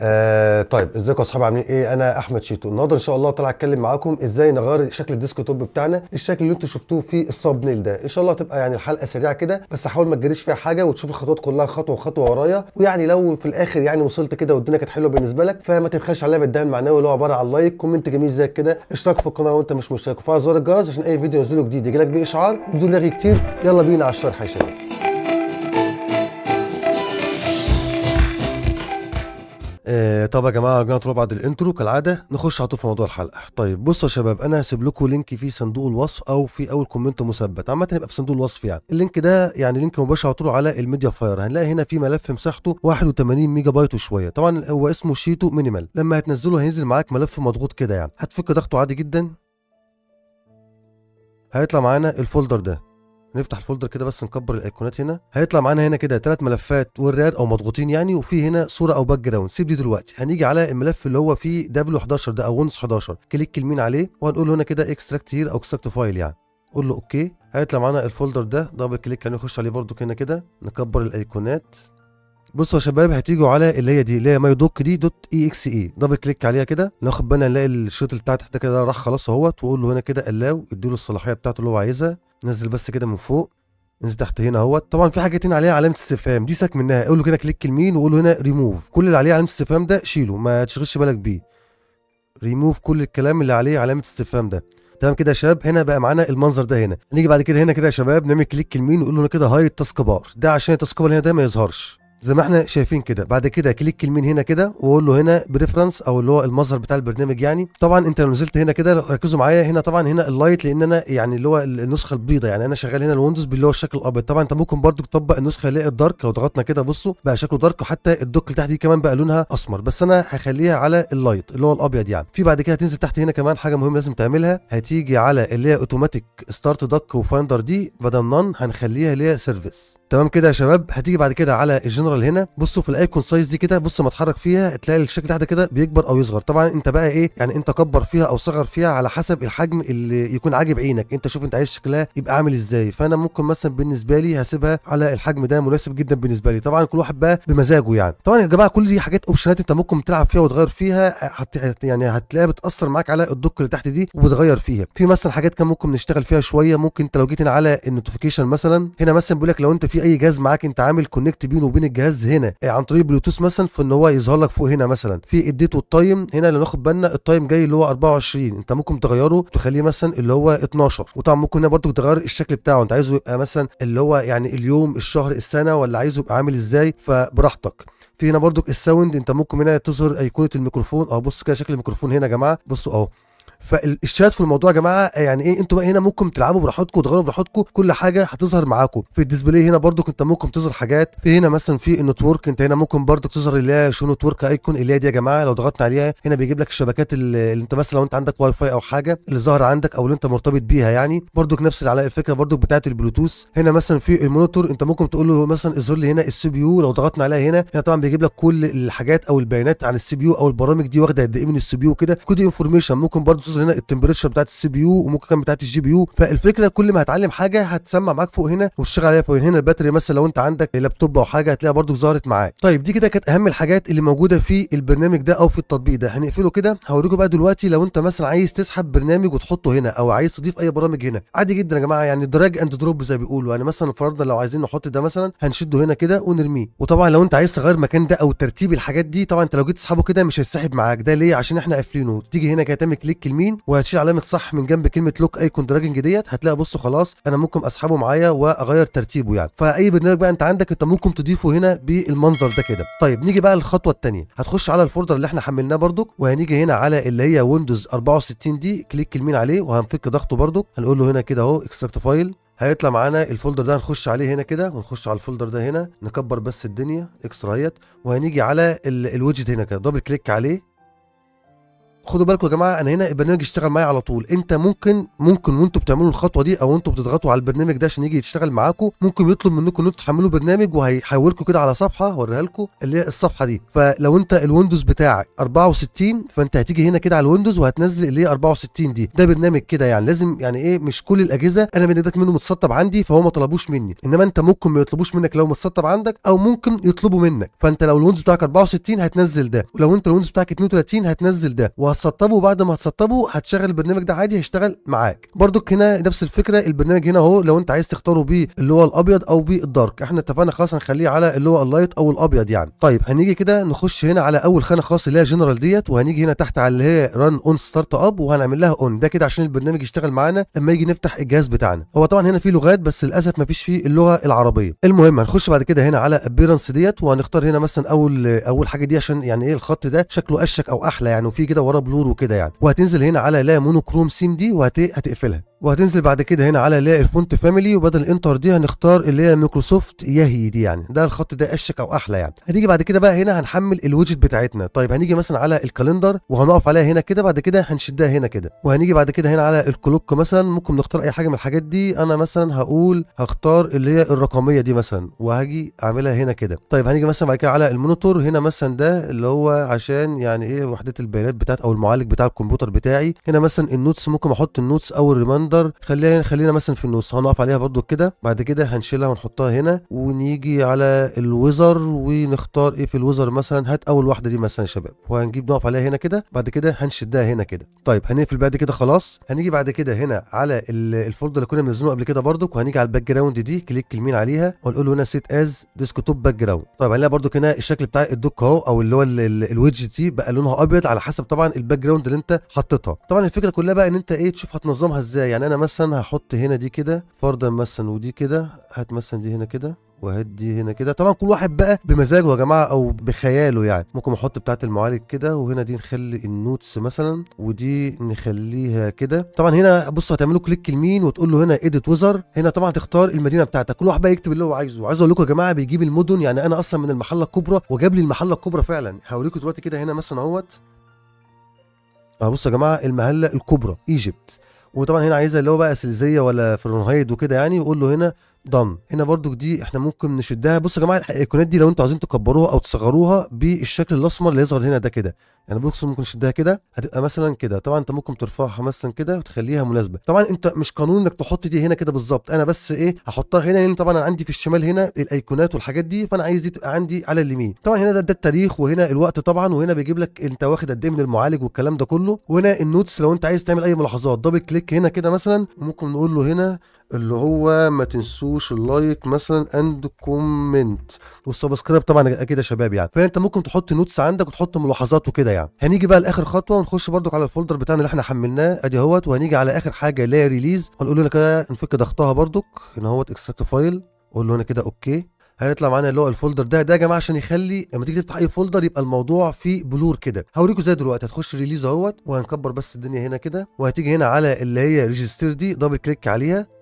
آه طيب ازيكم يا اصحاب عاملين ايه انا احمد شيتو النهارده ان شاء الله طالع اتكلم معاكم ازاي نغير شكل الديسك توب بتاعنا الشكل اللي انتم شفتوه في الصاب نيل ده ان شاء الله هتبقى يعني الحلقه سريعه كده بس احاول ما تجريش فيها حاجه وتشوف الخطوات كلها خطوه خطوه ورايا ويعني لو في الاخر يعني وصلت كده والدنيا كانت حلوه بالنسبه لك فما تبخلش عليا بالدعم المعنوي اللي هو عباره عن لايك كومنت جميل زي كده اشتراك في القناه لو انت مش مشترك وفعل زر الجرس عشان اي فيديو ينزله جديد يجيلك بيه اشعار بدون لغي كتير يلا بينا على الشرح يا شباب آه، طب يا جماعه رجعنا طلوع بعد الانترو كالعاده نخش على طول في موضوع الحلقه طيب بصوا يا شباب انا هسيب لكم لينك في صندوق الوصف او في اول كومنت مثبت عامه يبقى في صندوق الوصف يعني اللينك ده يعني لينك مباشر على طول على الميديا فاير هنلاقي هنا في ملف مساحته 81 ميجا بايت وشويه طبعا هو اسمه شيتو مينيمال لما هتنزله هينزل معاك ملف مضغوط كده يعني هتفك ضغطه عادي جدا هيطلع معانا الفولدر ده نفتح الفولدر كده بس نكبر الايقونات هنا هيطلع معانا هنا كده ثلاث ملفات والرياد او مضغوطين يعني وفي هنا صوره او باك جراوند سيب دي دلوقتي هنيجي على الملف اللي هو فيه دبليو 11 ده او ونس 11 كليك يمين عليه وهنقول هنا كده اكستراكت هير او اكستراكت فايل يعني قول له اوكي هيطلع معانا الفولدر ده دبل كليك هنخش عليه برده كده كده نكبر الايقونات بصوا يا شباب هتيجوا على اللي هي دي اللي هي ماي دوك دي دوت اي اكس اي دبل كليك عليها كده ناخد بالنا نلاقي الشريط اللي بتاع تحت كده راح خلاص اهوت واقول له هنا كده الاو ادي له الصلاحيه بتاعته اللي هو عايزها نزل بس كده من فوق انزل تحت هنا اهوت طبعا في حاجتين عليها علامه استفهام دي ساك منها اقول له كده كليك يمين واقول له هنا ريموف كل اللي عليه علامه استفهام ده شيله ما تشغلش بالك بيه ريموف كل الكلام اللي عليه علامه استفهام ده تمام كده يا شباب هنا بقى معانا المنظر ده هنا نيجي بعد كده هنا كده يا شباب نعمل كليك يمين ونقول له كده هاي تاسك بار ده عشان التاسك بار هنا ده ما يظهرش زي ما احنا شايفين كده بعد كده كليك اليمين هنا كده واقول له هنا بريفرنس او اللي هو المظهر بتاع البرنامج يعني طبعا انت لو نزلت هنا كده ركزوا معايا هنا طبعا هنا اللايت لان انا يعني اللي هو النسخه البيضاء يعني انا شغال هنا الويندوز باللي هو الشكل الابيض طبعا انت ممكن برضو تطبق النسخه اللي هي الدارك لو ضغطنا كده بصوا بقى شكله دارك وحتى الدوك اللي تحت دي كمان بقى لونها اسمر بس انا هخليها على اللايت اللي هو الابيض يعني في بعد كده هتنزل تحت هنا كمان حاجه مهمه لازم تعملها هتيجي على اللي هي اوتوماتيك ستارت دك وفايندر دي بدل نان هنخليها اللي هي سيرفيس تمام كده يا شباب هتيجي بعد كده على الجنرال هنا بصوا في الايكون سايز دي كده بص ما اتحرك فيها تلاقي الشكل ده كده بيكبر او يصغر طبعا انت بقى ايه يعني انت كبر فيها او صغر فيها على حسب الحجم اللي يكون عاجب عينك انت شوف انت عايز شكلها يبقى عامل ازاي فانا ممكن مثلا بالنسبه لي هسيبها على الحجم ده مناسب جدا بالنسبه لي طبعا كل واحد بقى بمزاجه يعني طبعا يا جماعه كل دي حاجات اوبشنات انت ممكن تلعب فيها وتغير فيها هت يعني هتلاقيها بتاثر معاك على الدوك اللي تحت دي وبتغير فيها في مثلا حاجات كان ممكن نشتغل فيها شويه ممكن انت لو جيت على النوتيفيكيشن مثلا هنا مثلا بيقول لك لو انت في في اي جهاز معاك انت عامل كونكت بينه وبين الجهاز هنا إيه، عن طريق البلوتوث مثلا فان هو يظهر لك فوق هنا مثلا في اديته التايم هنا اللي ناخد بالنا التايم جاي اللي هو 24 انت ممكن تغيره تخليه مثلا اللي هو 12 وطبعا ممكن هنا برضو تغير الشكل بتاعه انت عايزه يبقى مثلا اللي هو يعني اليوم الشهر السنه ولا عايزه يبقى عامل ازاي فبراحتك في هنا برضو الساوند انت ممكن هنا تظهر ايقونه الميكروفون اه بص كده شكل الميكروفون هنا يا جماعه بصوا اهو فالشات في الموضوع يا جماعه يعني ايه انتوا بقى هنا ممكن تلعبوا براحتكم وتغيروا براحتكم كل حاجه هتظهر معاكم في الديسبلاي هنا برضو كنت ممكن تظهر حاجات في هنا مثلا في النتورك انت هنا ممكن برضو تظهر اللي هي شو نتورك ايكون اللي هي دي يا جماعه لو ضغطنا عليها هنا بيجيب لك الشبكات اللي انت مثلا لو انت عندك واي فاي او حاجه اللي ظهر عندك او اللي انت مرتبط بيها يعني برضو نفس الفكره برضو بتاعه البلوتوث هنا مثلا في المونيتور انت ممكن تقول له مثلا اظهر لي هنا السي بي يو لو ضغطنا عليها هنا هنا طبعا بيجيب لك كل الحاجات او البيانات عن السي بي يو او البرامج دي واخده قد ايه من السي بي يو كده كل دي انفورميشن ممكن برضو محطوط هنا التمبريتشر بتاعت السي بي يو وممكن كمان بتاعت الجي بي يو فالفكره كل ما هتعلم حاجه هتسمع معاك فوق هنا وتشتغل عليها فوق هنا الباتري مثلا لو انت عندك لابتوب او حاجه هتلاقيها برده ظهرت معاك طيب دي كده كانت اهم الحاجات اللي موجوده في البرنامج ده او في التطبيق ده هنقفله كده هوريكم بقى دلوقتي لو انت مثلا عايز تسحب برنامج وتحطه هنا او عايز تضيف اي برامج هنا عادي جدا يا جماعه يعني دراج اند دروب زي بيقولوا يعني مثلا فرضنا لو عايزين نحط ده مثلا هنشده هنا كده ونرميه وطبعا لو انت عايز تغير مكان ده او ترتيب الحاجات دي طبعا انت لو جيت تسحبه كده مش هيسحب معاك ده ليه عشان احنا قافلينه تيجي هنا كده تعمل كليك اليمين وهتشيل علامه صح من جنب كلمه لوك ايكون دراجنج ديت هتلاقي بص خلاص انا ممكن اسحبه معايا واغير ترتيبه يعني فاي برنامج بقى انت عندك انت ممكن تضيفه هنا بالمنظر ده كده طيب نيجي بقى للخطوه الثانيه هتخش على الفولدر اللي احنا حملناه برده وهنيجي هنا على اللي هي ويندوز 64 دي كليك اليمين عليه وهنفك ضغطه برده هنقول له هنا كده اهو اكستراكت فايل هيطلع معانا الفولدر ده هنخش عليه هنا كده ونخش على الفولدر ده هنا نكبر بس الدنيا اكسترا اهيت وهنيجي على الويدجت هنا كده دبل كليك عليه خدوا بالكم يا جماعه انا هنا البرنامج يشتغل معايا على طول انت ممكن ممكن وانتم بتعملوا الخطوه دي او انتم بتضغطوا على البرنامج ده عشان يجي يشتغل معاكم ممكن يطلب منكم ان تحملوا برنامج وهيحولكم كده على صفحه هوريها لكم اللي هي الصفحه دي فلو انت الويندوز بتاعك 64 فانت هتيجي هنا كده على الويندوز وهتنزل اللي هي 64 دي ده برنامج كده يعني لازم يعني ايه مش كل الاجهزه انا ايدك منه متسطب عندي فهو ما طلبوش مني انما انت ممكن ما يطلبوش منك لو متسطب عندك او ممكن يطلبوا منك فانت لو الويندوز بتاعك 64 هتنزل ده ولو انت الويندوز بتاعك 32 هتنزل ده هتسطبه بعد ما هتسطبه هتشغل البرنامج ده عادي هيشتغل معاك برضك هنا نفس الفكره البرنامج هنا اهو لو انت عايز تختاره بيه اللي هو الابيض او بالدارك احنا اتفقنا خلاص هنخليه على اللي هو اللايت او الابيض يعني طيب هنيجي كده نخش هنا على اول خانه خاص اللي هي جنرال ديت وهنيجي هنا تحت على اللي هي ران اون ستارت اب وهنعمل لها اون ده كده عشان البرنامج يشتغل معانا لما يجي نفتح الجهاز بتاعنا هو طبعا هنا في لغات بس للاسف ما فيش فيه اللغه العربيه المهم هنخش بعد كده هنا على ابيرنس ديت وهنختار هنا مثلا اول اول حاجه دي عشان يعني ايه الخط ده شكله اشك او احلى يعني وفي كده وراه بلور وكده يعني وهتنزل هنا على لا مونوكروم سيم دي وهتقفلها وهتنزل بعد كده هنا على اللي هي الفونت فاميلي وبدل انتر دي هنختار اللي هي مايكروسوفت ياهي دي يعني ده الخط ده اشك او احلى يعني هنيجي بعد كده بقى هنا هنحمل الويدجت بتاعتنا طيب هنيجي مثلا على الكالندر وهنقف عليها هنا كده بعد كده هنشدها هنا كده وهنيجي بعد كده هنا على الكلوك مثلا ممكن نختار اي حاجه من الحاجات دي انا مثلا هقول هختار اللي هي الرقميه دي مثلا وهاجي اعملها هنا كده طيب هنيجي مثلا بعد كده على المونيتور هنا مثلا ده اللي هو عشان يعني ايه وحده البيانات بتاعت او المعالج بتاع الكمبيوتر بتاعي هنا مثلا النوتس ممكن احط النوتس او الريماند البلندر خلينا خلينا مثلا في النص هنقف عليها برده كده بعد كده هنشيلها ونحطها هنا ونيجي على الوزر ونختار ايه في الوزر مثلا هات اول واحده دي مثلا يا شباب وهنجيب نقف عليها هنا كده بعد كده هنشدها هنا كده طيب هنقفل بعد كده خلاص هنيجي بعد كده هنا على الفولدر اللي كنا منزلينه قبل كده برده وهنيجي على الباك جراوند دي كليك اليمين عليها ونقول له هنا سيت از ديسكتوب باك جراوند طيب هنلاقي برده هنا الشكل بتاع الدوك اهو او اللي هو الويدج دي بقى لونها ابيض على حسب طبعا الباك جراوند اللي انت حطيتها طبعا الفكره كلها بقى ان انت ايه تشوف هتنظمها ازاي يعني يعني انا مثلا هحط هنا دي كده فرضا مثلا ودي كده هات مثلا دي هنا كده وهدي هنا كده طبعا كل واحد بقى بمزاجه يا جماعه او بخياله يعني ممكن احط بتاعه المعالج كده وهنا دي نخلي النوتس مثلا ودي نخليها كده طبعا هنا بص هتعملوا كليك لمين وتقول له هنا اديت وزر هنا طبعا تختار المدينه بتاعتك كل واحد بقى يكتب اللي هو عايزه عايز اقول لكم يا جماعه بيجيب المدن يعني انا اصلا من المحله الكبرى وجاب لي المحله الكبرى فعلا هوريكم دلوقتي كده هنا مثلا اهوت أه بصوا يا جماعه المحله الكبرى ايجيبت وطبعا هنا عايزه اللي هو بقى سلزيه ولا فرنهايد وكده يعني يقول له هنا ضم هنا برضو دي احنا ممكن نشدها بصوا يا جماعه الايقونات دي لو انتوا عايزين تكبروها او تصغروها بالشكل الاسمر اللي يظهر هنا ده كده يعني بص ممكن نشدها كده هتبقى مثلا كده طبعا انت ممكن ترفعها مثلا كده وتخليها مناسبه طبعا انت مش قانون انك تحط دي هنا كده بالظبط انا بس ايه هحطها هنا لان طبعا انا عندي في الشمال هنا الايقونات والحاجات دي فانا عايز دي تبقى عندي على اليمين طبعا هنا ده, ده التاريخ وهنا الوقت طبعا وهنا بيجيب لك انت واخد قد ايه من المعالج والكلام ده كله وهنا النوتس لو انت عايز تعمل اي ملاحظات دبل كليك هنا كده مثلا وممكن نقول له هنا اللي هو ما تنسوش اللايك مثلا اند كومنت والسبسكرايب طبعا اكيد يا شباب يعني فانت ممكن تحط نوتس عندك وتحط ملاحظات وكده يعني هنيجي بقى لاخر خطوه ونخش برضك على الفولدر بتاعنا اللي احنا حملناه ادي اهوت وهنيجي على اخر حاجه اللي هي ريليز هنقول هنا كده نفك ضغطها برضك هنا اهوت اكستراكت فايل قول له هنا كده اوكي هيطلع معانا اللي هو الفولدر ده ده يا جماعه عشان يخلي لما تيجي تفتح اي فولدر يبقى الموضوع فيه بلور كده هوريكم ازاي دلوقتي هتخش ريليز اهوت وهنكبر بس الدنيا هنا كده وهتيجي هنا على اللي هي ريجستر دي دبل كليك عليها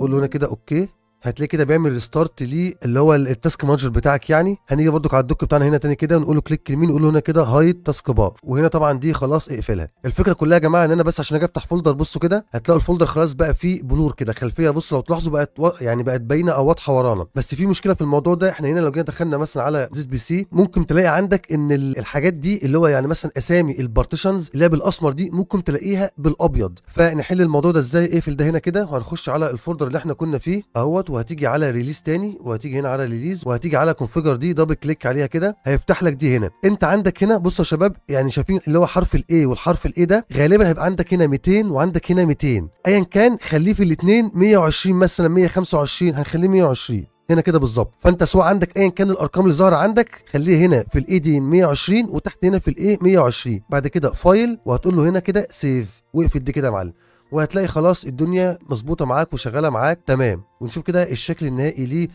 قولوا لنا كده اوكي هتلاقي كده بيعمل ريستارت ليه اللي هو التاسك مانجر بتاعك يعني هنيجي بردك على الدوك بتاعنا هنا تاني كده ونقول له كليك يمين ونقول له هنا كده هايد تاسك بار وهنا طبعا دي خلاص اقفلها الفكره كلها يا جماعه ان انا بس عشان اجي افتح فولدر بصوا كده هتلاقوا الفولدر خلاص بقى فيه بلور كده خلفيه بصوا لو تلاحظوا بقت و... يعني بقت باينه او واضحه ورانا بس في مشكله في الموضوع ده احنا هنا لو جينا دخلنا مثلا على زد بي سي ممكن تلاقي عندك ان الحاجات دي اللي هو يعني مثلا اسامي البارتيشنز اللي هي بالاسمر دي ممكن تلاقيها بالابيض فنحل الموضوع ده ازاي اقفل ده هنا كده وهنخش على الفولدر اللي احنا كنا فيه اهوت وهتيجي على ريليز تاني وهتيجي هنا على ريليز وهتيجي على كونفيجر دي دبل كليك عليها كده هيفتح لك دي هنا انت عندك هنا بصوا يا شباب يعني شايفين اللي هو حرف الاي والحرف الاي ده غالبا هيبقى عندك هنا 200 وعندك هنا 200 ايا كان خليه في الاثنين 120 مثلا 125 هنخليه 120 هنا كده بالظبط فانت سواء عندك ايا كان الارقام اللي ظاهره عندك خليه هنا في الاي دي 120 وتحت هنا في الاي 120 بعد كده فايل وهتقول له هنا كده سيف وقفت دي كده يا معلم وهتلاقي خلاص الدنيا مظبوطه معاك وشغاله معاك تمام ونشوف كده الشكل النهائي ليه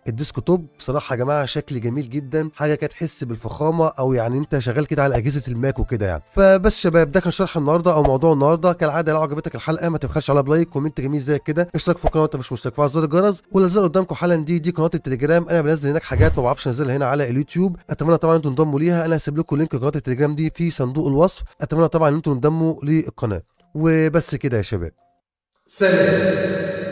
توب بصراحه يا جماعه شكل جميل جدا حاجه كده تحس بالفخامه او يعني انت شغال كده على اجهزه الماك وكده يعني فبس شباب ده كان شرح النهارده او موضوع النهارده كالعاده لو عجبتك الحلقه ما تبخلش على بلايك كومنت جميل زي كده اشترك في القناه انت مش مشترك فعل زر الجرس ولا زر قدامكم حالا دي دي قناه التليجرام انا بنزل هناك حاجات ما بعرفش انزلها هنا على اليوتيوب اتمنى طبعا انتم تنضموا ليها انا هسيب لكم لينك قناه التليجرام دي في صندوق الوصف اتمنى طبعا انتم تنضموا للقناه وبس كده يا شباب seven